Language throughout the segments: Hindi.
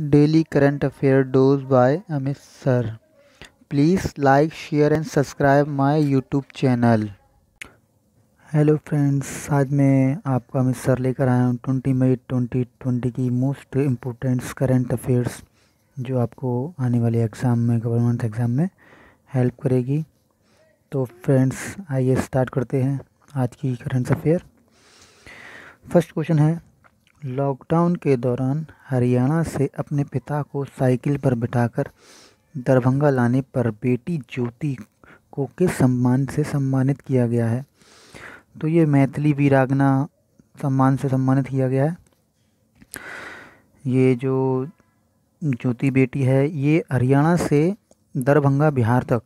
daily current affair dose by Amit sir please like share and subscribe my YouTube channel hello friends आज मैं आपको अमित सर लेकर आया हूँ ट्वेंटी मई ट्वेंटी ट्वेंटी की मोस्ट इम्पोर्टेंट्स करंट अफेयर्स जो आपको आने वाले एग्ज़ाम में गवर्नमेंट एग्ज़ाम में हेल्प करेगी तो फ्रेंड्स आइए स्टार्ट करते हैं आज की करंट अफेयर फर्स्ट क्वेश्चन है लॉकडाउन के दौरान हरियाणा से अपने पिता को साइकिल पर बिठाकर दरभंगा लाने पर बेटी ज्योति को किस सम्मान से सम्मानित किया गया है तो ये मैथिली वीरागना सम्मान से सम्मानित किया गया है ये जो ज्योति बेटी है ये हरियाणा से दरभंगा बिहार तक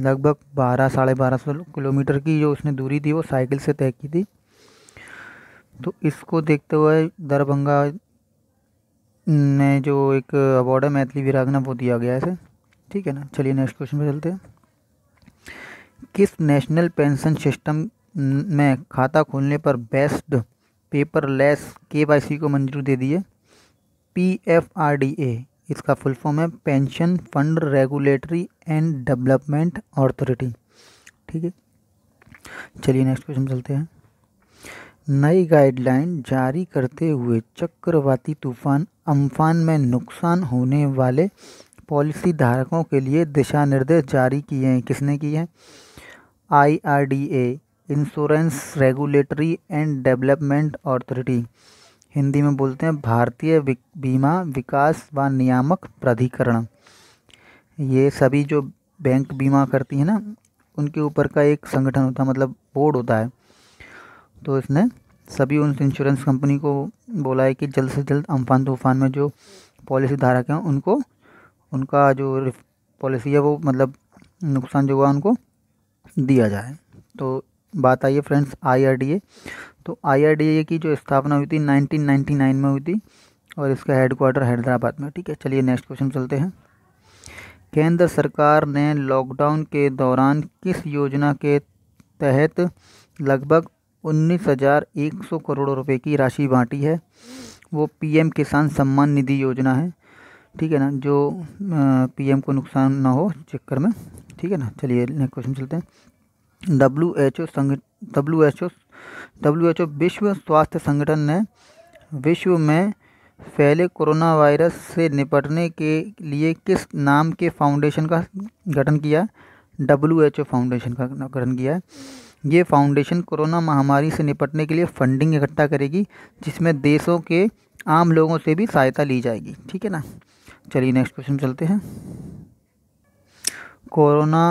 लगभग बारह साढ़े बारह सौ किलोमीटर की जो उसने दूरी थी वो साइकिल से तय की थी तो इसको देखते हुए दरभंगा ने जो एक अवार्ड है मैथिली विरागना वो दिया गया है इसे ठीक है ना चलिए नेक्स्ट क्वेश्चन पे चलते हैं किस नेशनल पेंशन सिस्टम में खाता खोलने पर बेस्ट पेपरलेस केवाईसी को मंजूरी दे दी है P F R D A इसका फुल फॉर्म है pension fund regulatory and development authority ठीक है चलिए नेक्स्ट क्वेश्चन चलते हैं नई गाइडलाइन जारी करते हुए चक्रवाती तूफान अम्फान में नुकसान होने वाले पॉलिसी धारकों के लिए दिशा निर्देश जारी किए हैं किसने किए हैं I R D A insurance regulatory and development authority Hindi में बोलते हैं भारतीय बीमा विकास व नियामक प्राधिकरण ये सभी जो बैंक बीमा करती है ना उनके ऊपर का एक संगठन होता है मतलब बोर्ड होता है तो इसने सभी उन इंश्योरेंस कंपनी को बोला है कि जल्द से जल्द अम्फान तूफान में जो पॉलिसी धारक हैं उनको उनका जो पॉलिसी है वो मतलब नुकसान जो हुआ उनको दिया जाए तो बात आई है फ्रेंड्स आईआरडीए तो आईआरडीए की जो स्थापना हुई थी 1999 में हुई थी और इसका हेडक्वार्टर हैदराबाद में ठीक है चलिए नेक्स्ट क्वेश्चन चलते हैं केंद्र सरकार ने लॉकडाउन के दौरान किस योजना के तहत लगभग उन्नीस हज़ार एक सौ करोड़ रुपए की राशि बांटी है वो पीएम किसान सम्मान निधि योजना है ठीक है ना जो पीएम को नुकसान ना हो चक्कर में ठीक है ना चलिए नेक्स्ट क्वेश्चन चलते हैं डब्ल्यू एच ओ संग W H O W H O विश्व स्वास्थ्य संगठन ने विश्व में फैले कोरोना वायरस से निपटने के लिए किस नाम के फाउंडेशन का गठन किया डब्ल्यू एच ओ फाउंडेशन का गठन किया है ये फाउंडेशन कोरोना महामारी से निपटने के लिए फंडिंग इकट्ठा करेगी जिसमें देशों के आम लोगों से भी सहायता ली जाएगी ठीक है ना चलिए नेक्स्ट क्वेश्चन चलते हैं कोरोना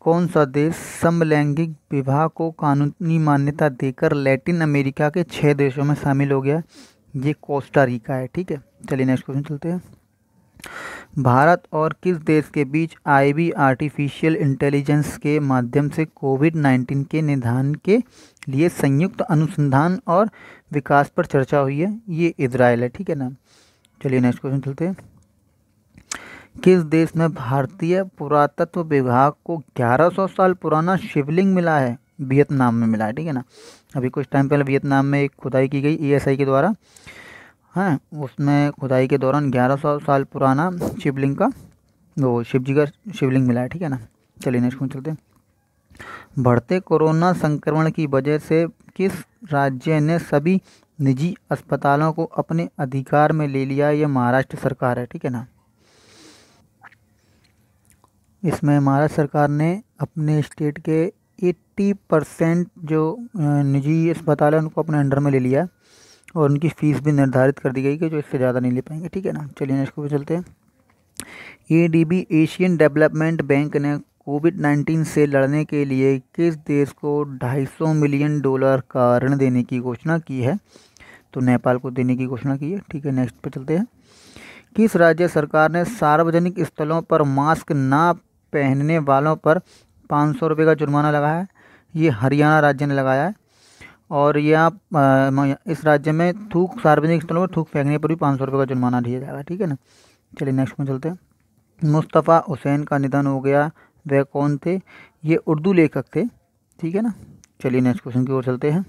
कौन सा देश समलैंगिक विवाह को कानूनी मान्यता देकर लैटिन अमेरिका के छः देशों में शामिल हो गया ये कोस्टा रिका है ठीक है चलिए नेक्स्ट क्वेश्चन चलते हैं भारत और किस देश के बीच आई.बी आर्टिफिशियल इंटेलिजेंस के माध्यम से कोविड नाइन्टीन के निदान के लिए संयुक्त अनुसंधान और विकास पर चर्चा हुई है ये इसराइल है ठीक है ना चलिए नेक्स्ट क्वेश्चन चलते हैं किस देश में भारतीय पुरातत्व विभाग को 1100 साल पुराना शिवलिंग मिला है वियतनाम में मिला है ठीक है ना अभी कुछ टाइम पहले वियतनाम में एक खुदाई की गई ई e के द्वारा हैं उसमें खुदाई के दौरान 1100 साल पुराना शिवलिंग का वो शिव जी का शिवलिंग मिला है ठीक है ना चलिए नेक्स्ट क्वेश्चन चलते हैं बढ़ते कोरोना संक्रमण की वजह से किस राज्य ने सभी निजी अस्पतालों को अपने अधिकार में ले लिया ये महाराष्ट्र सरकार है ठीक है ना इसमें महाराष्ट्र सरकार ने अपने स्टेट के 80 परसेंट जो निजी अस्पताल है उनको अपने अंडर में ले लिया है और उनकी फ़ीस भी निर्धारित कर दी गई कि जो इससे ज़्यादा नहीं ले पाएंगे ठीक है ना चलिए नेक्स्ट को चलते हैं ए एशियन डेवलपमेंट बैंक ने कोविड नाइन्टीन से लड़ने के लिए किस देश को सौ मिलियन डॉलर का ऋण देने की घोषणा की है तो नेपाल को देने की घोषणा की है ठीक है नेक्स्ट पर चलते हैं किस राज्य सरकार ने सार्वजनिक स्थलों पर मास्क ना पहनने वालों पर पाँच सौ रुपये का जुर्माना लगाया है ये हरियाणा राज्य ने लगाया है और ये इस राज्य में थूक सार्वजनिक स्थलों पर थूक फेंकने पर भी पाँच सौ रुपये का जुर्माना दिया जाएगा ठीक है ना चलिए नेक्स्ट में चलते हैं मुस्तफ़ा हुसैन का निधन हो गया वह कौन थे ये उर्दू लेखक थे ठीक है ना चलिए नेक्स्ट क्वेश्चन की ओर चलते हैं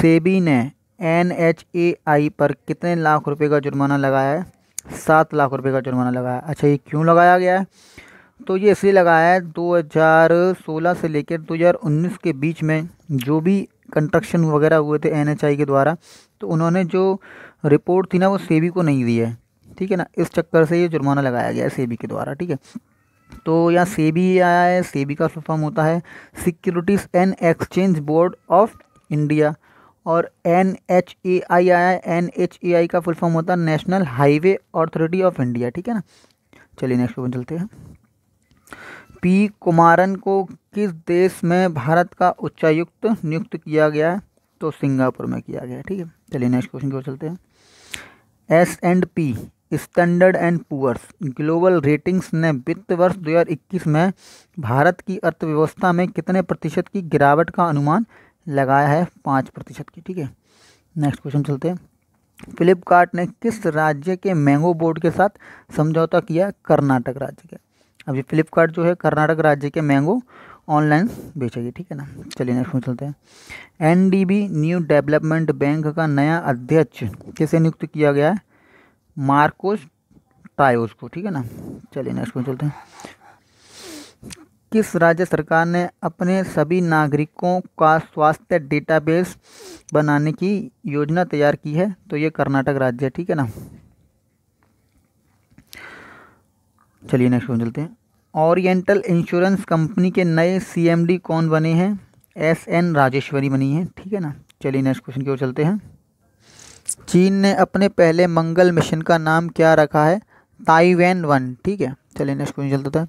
सेबी ने एन एच ए आई पर कितने लाख रुपए का जुर्माना लगाया है सात लाख रुपए का जुर्माना लगाया अच्छा ये क्यों लगाया गया है तो ये इसलिए लगाया है 2016 से लेकर 2019 के बीच में जो भी कंस्ट्रक्शन वगैरह हुए थे एनएचआई के द्वारा तो उन्होंने जो रिपोर्ट थी ना वो सेबी को नहीं दी है ठीक है ना इस चक्कर से ये जुर्माना लगाया गया है सेबी के द्वारा ठीक है तो यहाँ सेबी आया है सेबी का फॉर्म होता है securities and exchange board of India और एन एच ए आई आया है एन एच ए आई का फुल फॉर्म होता है national highway authority of India ठीक है ना चलिए नेक्स्ट क्वेश्चन चलते हैं पी कुमारन को किस देश में भारत का उच्चायुक्त नियुक्त किया गया है तो सिंगापुर में किया गया ठीक है चलिए नेक्स्ट क्वेश्चन की ओर चलते हैं S and P standard and poor's global ratings ने वित्त वर्ष 2021 में भारत की अर्थव्यवस्था में कितने प्रतिशत की गिरावट का अनुमान लगाया है पाँच प्रतिशत की ठीक है नेक्स्ट क्वेश्चन चलते हैं फ्लिपकार्ट ने किस राज्य के मैंगो बोर्ड के साथ समझौता किया कर्नाटक राज्य के अब ये फ्लिपकार्ट जो है कर्नाटक राज्य के मैंगो ऑनलाइन बेचेगी ठीक है ना चलिए नेक्स्ट में चलते हैं एन न्यू डेवलपमेंट बैंक का नया अध्यक्ष किसे नियुक्त किया गया है मार्कोस टायोस को ठीक है ना चलिए नेक्स्ट में चलते हैं किस राज्य सरकार ने अपने सभी नागरिकों का स्वास्थ्य डेटाबेस बनाने की योजना तैयार की है तो ये कर्नाटक राज्य है ठीक है ना चलिए नेक्स्ट में चलते हैं ओरिएंटल इंश्योरेंस कंपनी के नए सीएमडी कौन बने हैं एस एन राजेश्वरी बनी है ठीक है ना चलिए नेक्स्ट क्वेश्चन की ओर चलते हैं चीन ने अपने पहले मंगल मिशन का नाम क्या रखा है ताइवान वन ठीक है चलिए नेक्स्ट क्वेश्चन चलता था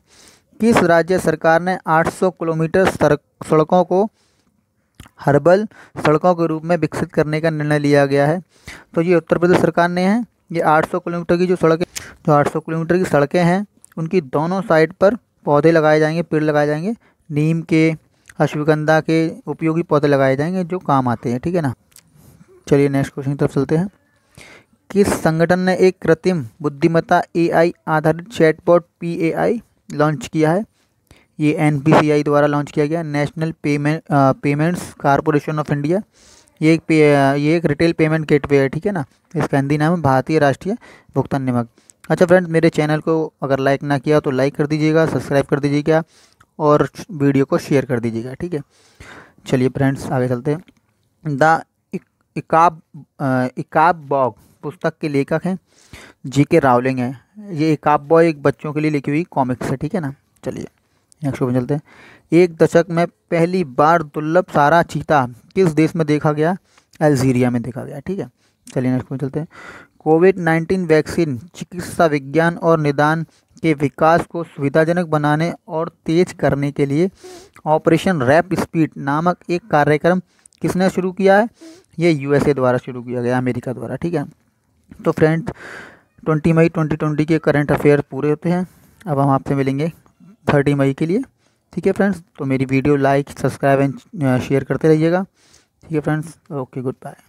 किस राज्य सरकार ने 800 किलोमीटर सड़कों को हर्बल सड़कों के रूप में विकसित करने का निर्णय लिया गया है तो ये उत्तर प्रदेश सरकार ने है ये 800 किलोमीटर की जो सड़कें जो 800 किलोमीटर की सड़कें हैं उनकी दोनों साइड पर पौधे लगाए जाएंगे पेड़ लगाए जाएंगे नीम के अश्वगंधा के उपयोगी पौधे लगाए जाएंगे जो काम आते हैं ठीक है ना चलिए नेक्स्ट क्वेश्चन की तरफ चलते हैं किस संगठन ने एक कृत्रिम बुद्धिमत्ता एआई आधारित चैटबॉट पीएआई लॉन्च किया है ये एन द्वारा लॉन्च किया गया national payment payments corporation of India ये एक ये एक रिटेल पेमेंट गेटवे है ठीक है ना इसका हिंदी नाम है भारतीय राष्ट्रीय भुगतान निगम अच्छा फ्रेंड्स मेरे चैनल को अगर लाइक ना किया तो लाइक कर दीजिएगा सब्सक्राइब कर दीजिएगा और वीडियो को शेयर कर दीजिएगा ठीक है चलिए फ्रेंड्स आगे चलते हैं द इकाब इकाब बॉग पुस्तक के लेखक हैं जी के रावलिंग हैं ये इकाब बॉग एक बच्चों के लिए लिखी हुई कॉमिक्स है ठीक है ना चलिए नेक्स्ट क्वेश्चन चलते हैं एक दशक में पहली बार दुर्लभ सारा चीता किस देश में देखा गया अल्जीरिया में देखा गया ठीक है चलिए नेक्स्ट क्वेश्चन चलते हैं कोविड नाइन्टीन वैक्सीन चिकित्सा विज्ञान और निदान के विकास को सुविधाजनक बनाने और तेज करने के लिए ऑपरेशन रैप स्पीड नामक एक कार्यक्रम किसने शुरू किया है ये यूएसए द्वारा शुरू किया गया अमेरिका द्वारा ठीक है तो friends twenty May twenty twenty के करंट अफेयर पूरे होते हैं अब हम आपसे मिलेंगे थर्टी मई के लिए ठीक है फ्रेंड्स तो मेरी video like subscribe and share करते रहिएगा ठीक है फ्रेंड्स ओके गुड बाय